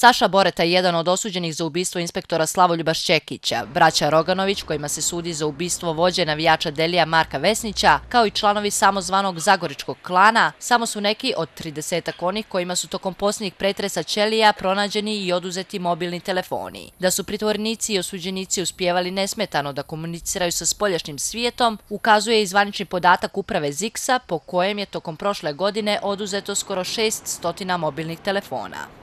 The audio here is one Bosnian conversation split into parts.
Saša Boreta je jedan od osuđenih za ubistvo inspektora Slavoljuba Šćekića, braća Roganović kojima se sudi za ubistvo vođe navijača Delija Marka Vesnića, kao i članovi samozvanog Zagoričkog klana, samo su neki od 30-ak onih kojima su tokom posljednjih pretresa Ćelija pronađeni i oduzeti mobilni telefoni. Da su pritvornici i osuđenici uspjevali nesmetano da komuniciraju sa spolješnjim svijetom, ukazuje i zvanični podatak uprave ZIKSA po kojem je tokom prošle godine oduzeto skoro 600 mobilnih telefona.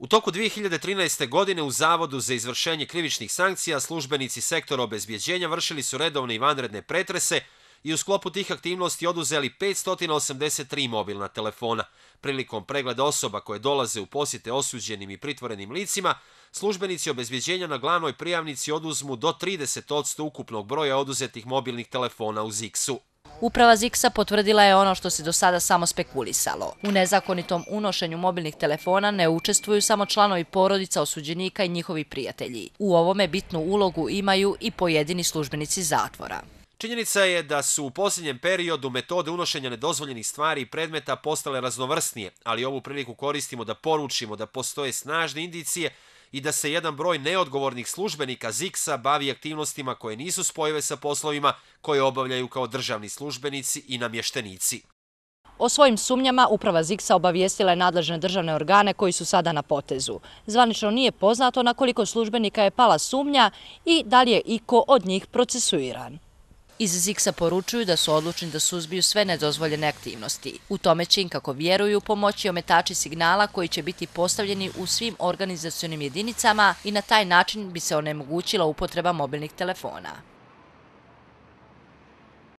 U toku 2013. godine u Zavodu za izvršenje krivičnih sankcija službenici sektora obezbjeđenja vršili su redovne i vanredne pretrese i u sklopu tih aktivnosti oduzeli 583 mobilna telefona. Prilikom pregleda osoba koje dolaze u posjete osuđenim i pritvorenim licima, službenici obezbjeđenja na glavnoj prijavnici oduzmu do 30% ukupnog broja oduzetih mobilnih telefona u ZIKS-u. Uprava Ziksa potvrdila je ono što se do sada samo spekulisalo. U nezakonitom unošenju mobilnih telefona ne učestvuju samo članovi porodica, osuđenika i njihovi prijatelji. U ovome bitnu ulogu imaju i pojedini službenici zatvora. Činjenica je da su u posljednjem periodu metode unošenja nedozvoljenih stvari i predmeta postale raznovrsnije, ali ovu priliku koristimo da poručimo da postoje snažne indicije i da se jedan broj neodgovornih službenika ZIKSA bavi aktivnostima koje nisu spojive sa poslovima koje obavljaju kao državni službenici i namještenici. O svojim sumnjama uprava ZIKSA obavijestila je nadležne državne organe koji su sada na potezu. Zvanično nije poznato na koliko službenika je pala sumnja i da li je iko od njih procesuiran. Iz ZIKS-a poručuju da su odlučni da suzbiju sve nedozvoljene aktivnosti. U tome će im, kako vjeruju, pomoći ometači signala koji će biti postavljeni u svim organizacijonim jedinicama i na taj način bi se onemogućila upotreba mobilnih telefona.